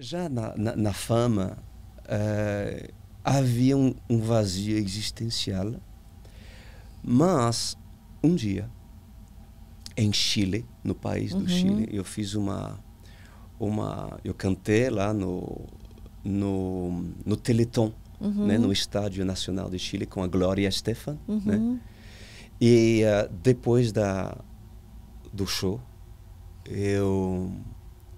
Já na, na, na fama, uh, havia um, um, vazio existencial, mas um dia, em Chile, no país do uhum. Chile, eu fiz uma, uma. Eu cantei lá no, no, no Teleton, uhum. né, no Estádio Nacional de Chile, com a Glória Estefan. Né. Uhum. Né? E uh, depois da, do show, eu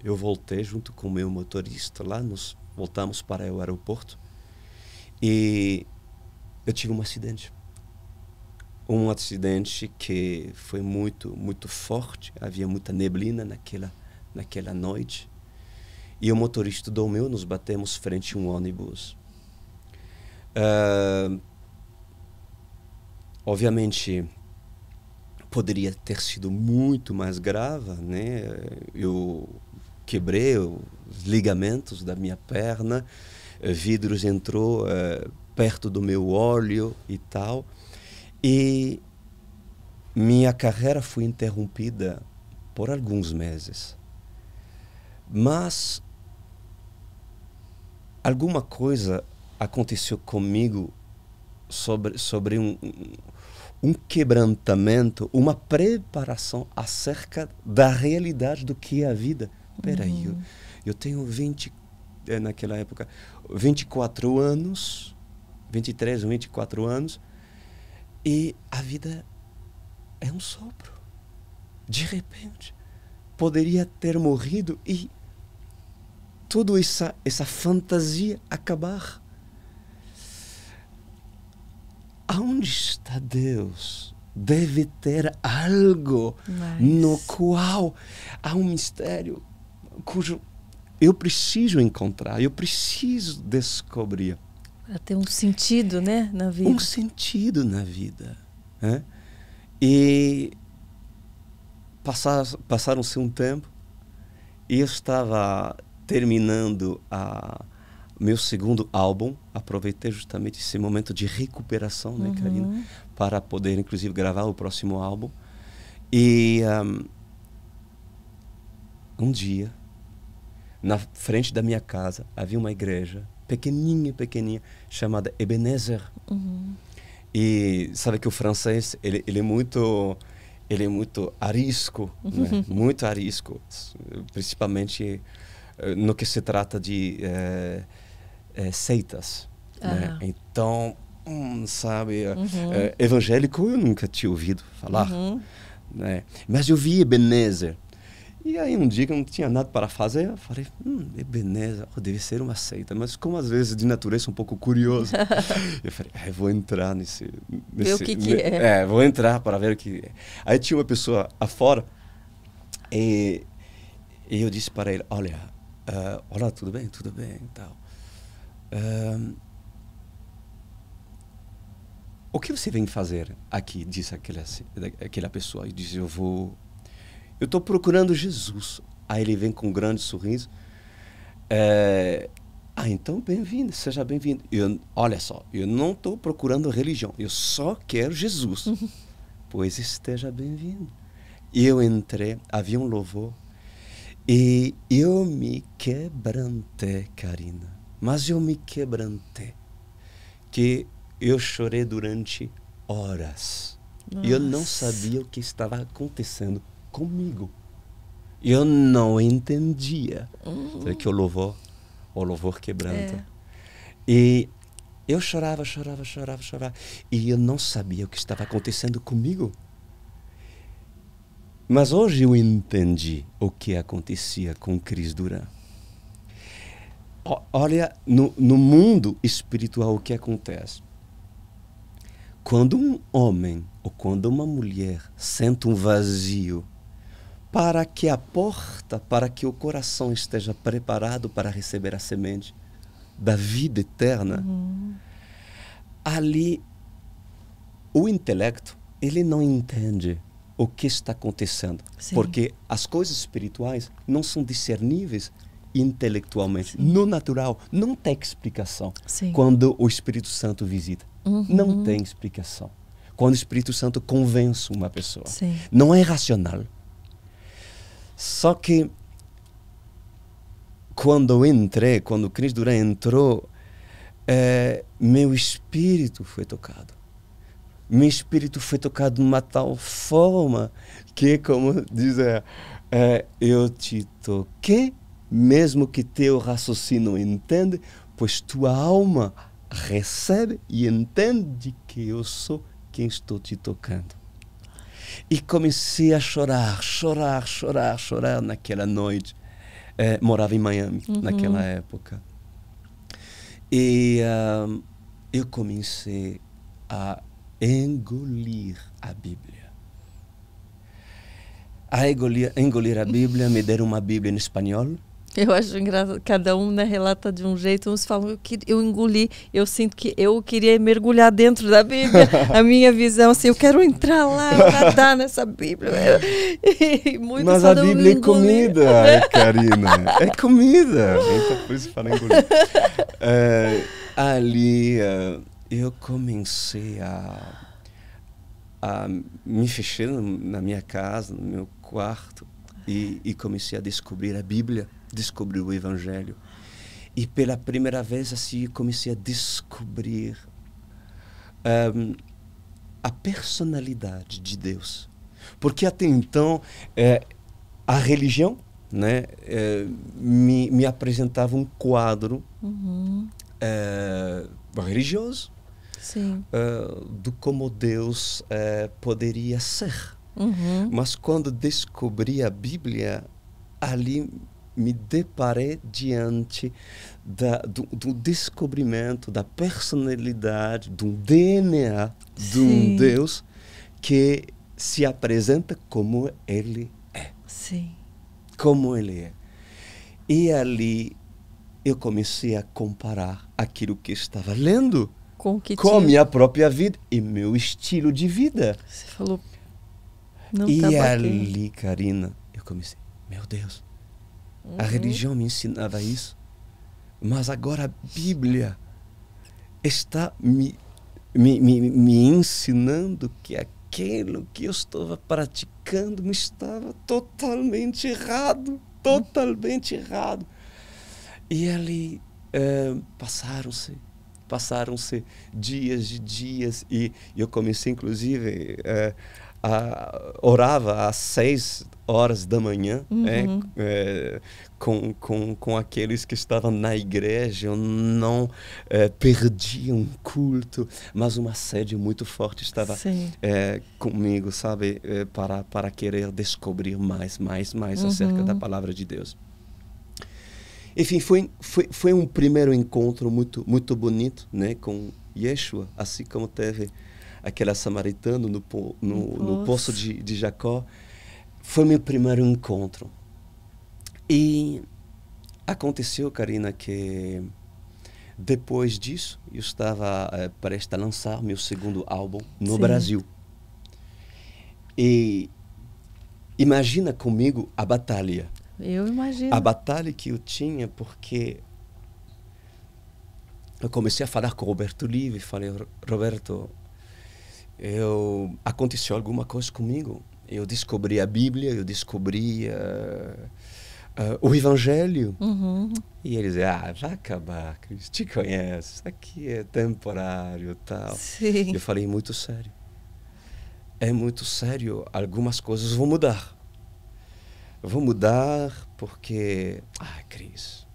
eu voltei junto com meu motorista lá, nos voltamos para o aeroporto e eu tive um acidente. Um acidente que foi muito, muito forte. Havia muita neblina naquela, naquela noite. E o motorista dormiu meu, nos batemos frente a um ônibus. Uh, obviamente, poderia ter sido muito mais grave, né? Eu quebrei os ligamentos da minha perna, eh, vidros entrou eh, perto do meu óleo e tal. E minha carreira foi interrompida por alguns meses. Mas alguma coisa aconteceu comigo sobre, sobre um, um quebrantamento, uma preparação acerca da realidade do que é a vida. Peraí, uhum. eu, eu tenho 20, é, eh, naquela época, 24 anos, 23 ou 24 anos, e a vida é um sopro. De repente, poderia ter morrido e toda essa, essa fantasia acabar. onde está Deus? Deve ter algo no qual há um mistério cujo eu preciso encontrar, eu preciso descobrir. Para ter um sentido, né, na vida. Um sentido na vida. Né? E passar, passaram-se um tempo e eu estava terminando a meu segundo álbum, aproveitei justamente esse momento de recuperação, né, uhum. Karina? Para poder, inclusive, gravar o próximo álbum. E um, um dia, na frente da minha casa, havia uma igreja pequenininha, pequenininha, chamada Ebenezer. Uhum. E sabe que o francês, ele, ele é muito ele é muito arisco, né, uhum. né? muito arisco, principalmente eh, no que se trata de eh, é, seitas. Uhum. Né? Então, hum, sabe, é, uhum. é, evangélico eu nunca tinha ouvido falar. Uhum. Né? Mas eu vi Ebenezer. E aí um dia que eu não tinha nada para fazer, eu falei, hum, Ebenezer, oh, deve ser uma seita, mas como às vezes de natureza um pouco curioso, eu falei, ah, vou entrar nesse... nesse ver o que, que é. é. vou entrar para ver o que é. Aí tinha uma pessoa afora e, e eu disse para ele, olha, uh, olá, tudo bem, tudo bem, tal o que você vem fazer aqui? Disse aquela, aquela pessoa. E disse: Eu vou. Eu estou procurando Jesus. Aí ele vem com um grande sorriso. É, ah, então bem-vindo, seja bem-vindo. Olha só, eu não estou procurando religião, eu só quero Jesus. pois esteja bem-vindo. Eu entrei, havia um louvor, e eu me quebrantei, Karina. Mas eu me quebrantei, que eu chorei durante horas. Nossa. E eu não sabia o que estava acontecendo comigo. Eu não entendia. Uhum. É que o louvor, o louvor quebranta. É. E eu chorava, chorava, chorava, chorava. E eu não sabia o que estava acontecendo comigo. Mas hoje eu entendi o que acontecia com Cris Duran olha no, no mundo espiritual o que acontece. Quando um homem ou quando uma mulher sente um vazio, para que a porta, para que o coração esteja preparado para receber a semente da vida eterna, uhum. ali o intelecto ele não entende o que está acontecendo, Sim. porque as coisas espirituais não são discerníveis intelectualmente, Sim. no natural, não tem explicação Sim. quando o Espírito Santo visita. Uhum. Não tem explicação. Quando o Espírito Santo convence uma pessoa. Sim. Não é racional. Só que quando eu entrei, quando o Cris Duran entrou, é, meu espírito foi tocado. Meu espírito foi tocado de uma tal forma que, como dizer, é, é, eu te toquei mesmo que teu raciocínio entenda, pois tua alma recebe e entende que eu sou quem estou te tocando. E comecei a chorar, chorar, chorar, chorar naquela noite. É, morava em Miami uhum. naquela época. E uh, eu comecei a engolir a Bíblia. A engolir, engolir a Bíblia, me deram uma Bíblia em espanhol eu acho engraçado, cada um né, relata de um jeito, uns falam, que, eu engoli, eu sinto que eu queria mergulhar dentro da Bíblia, a minha visão, assim, eu quero entrar lá, nadar nessa Bíblia. E, Mas a Bíblia é comida, é, Karina, é comida, então, por isso fala engolir. É, ali é, eu comecei a, a me fechar na minha casa, no meu quarto, e, e comecei a descobrir a Bíblia, descobri o Evangelho. E pela primeira vez, assim, comecei a descobrir um, a personalidade de Deus. Porque até então, é, a religião né, é, me, me apresentava um quadro uhum. é, religioso ah, do como Deus é, poderia ser. Uhum. Mas quando descobri a Bíblia, ali me deparei diante da, do, do, descobrimento da personalidade, do DNA de um Deus que se apresenta como Ele é. Sim. Como Ele é. E ali eu comecei a comparar aquilo que estava lendo com, com a minha própria vida e meu estilo de vida. Você falou, e tá ali, Karina, eu comecei, meu Deus, uhum. a religião me ensinava isso, mas agora a Bíblia está me, me, me, me ensinando que aquilo que eu estava praticando me estava totalmente errado, totalmente uhum. errado. E ali é, passaram-se passaram-se dias de dias e eu comecei inclusive é, a, orava às seis horas da manhã uhum. é, é, com, com, com aqueles que estavam na igreja, não é, um culto, mas uma sede muito forte estava é, comigo, sabe, é, para, para querer descobrir mais, mais, mais uhum. acerca da uhum. palavra de Deus. Enfim, foi, foi, foi um primeiro encontro muito, muito bonito né, com Yeshua, assim como teve aquele samaritano no, po, no, poço. no, poço de, de Jacó. Foi meu primeiro encontro. E aconteceu, Karina, que depois disso eu estava é, prestes a lançar meu segundo álbum no Sim. Brasil. E imagina comigo a batalha. Eu imagino. A batalha que eu tinha, porque eu comecei a falar com o Roberto Livre, falei, Roberto, eu aconteceu alguma coisa comigo. Eu descobri a Bíblia, eu descobri uh, uh, o Evangelho. Uhum. E eles ah, vai acabar, Cris, te conhece aqui é temporário tal. Sim. Eu falei, é muito sério. É muito sério, algumas coisas vão mudar. Vão mudar porque, ah, Cris,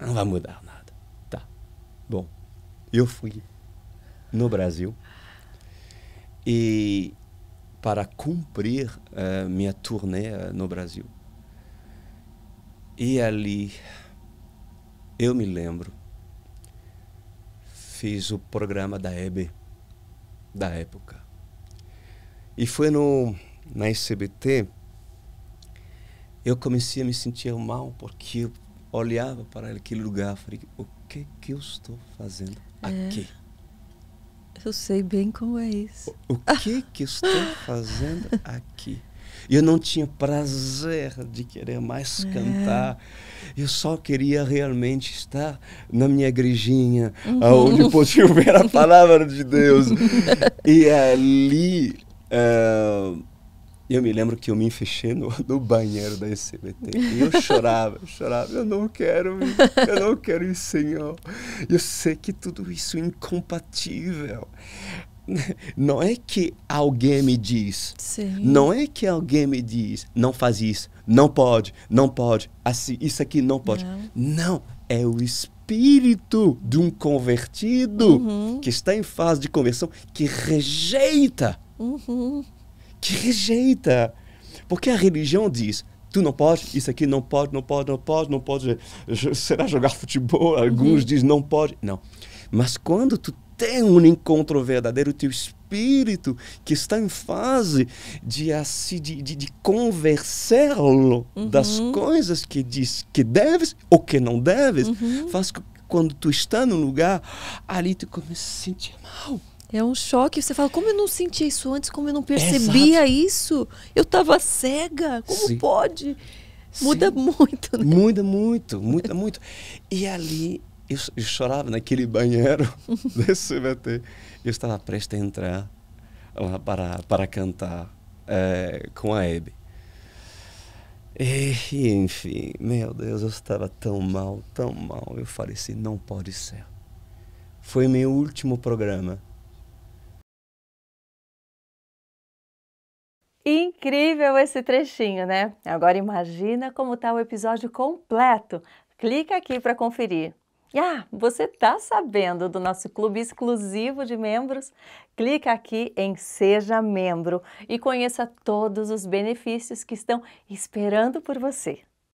não vai mudar nada. Tá, bom, eu fui no Brasil e para cumprir uh, minha turnê uh, no Brasil. E ali, eu me lembro, fiz o programa da EB da época. E foi no, na SBT, eu comecei a me sentir mal, porque eu olhava para aquele lugar e falei, o que que eu estou fazendo é. aqui? Eu sei bem como é isso. O que que estou fazendo aqui? Eu não tinha prazer de querer mais é. cantar. Eu só queria realmente estar na minha igrejinha, uhum. onde podia ver a palavra de Deus. e ali. Uh, eu me lembro que eu me fechei no, no banheiro da SBT. E eu chorava, eu chorava. Eu não quero, eu não quero ir, Senhor. Eu sei que tudo isso é incompatível. Não é que alguém me diz. Sim. Não é que alguém me diz, não faz isso, não pode, não pode, assim, isso aqui não pode. Não, não é o Espírito espírito de um convertido uhum. que está em fase de conversão, que rejeita uhum que rejeita. Porque a religião diz: tu não pode, isso aqui não pode, não pode, não pode, não pode. Será jogar futebol? Uhum. Alguns uhum. dizem não pode. Não. Mas quando tu tem um encontro verdadeiro, teu espírito que está em fase de, assim, de, de, de conversá-lo uhum. das coisas que diz que deves ou que não deves, uhum. faz com que quando tu está num lugar, ali tu começa a sentir mal. É um choque. Você fala, como eu não senti isso antes? Como eu não percebia Exato. isso? Eu estava cega. Como Sim. pode? Muda Sim. muito, né? Muda muito, muda muito. E ali eu, eu chorava naquele banheiro desse CBT. Eu estava prestes a entrar lá para, para cantar é, com a Hebe. E, enfim, meu Deus, eu estava tão mal, tão mal. Eu falei assim, não pode ser. Foi meu último programa Incrível esse trechinho, né? Agora imagina como está o episódio completo. Clica aqui para conferir. E Ah, você está sabendo do nosso clube exclusivo de membros? Clica aqui em Seja Membro e conheça todos os benefícios que estão esperando por você.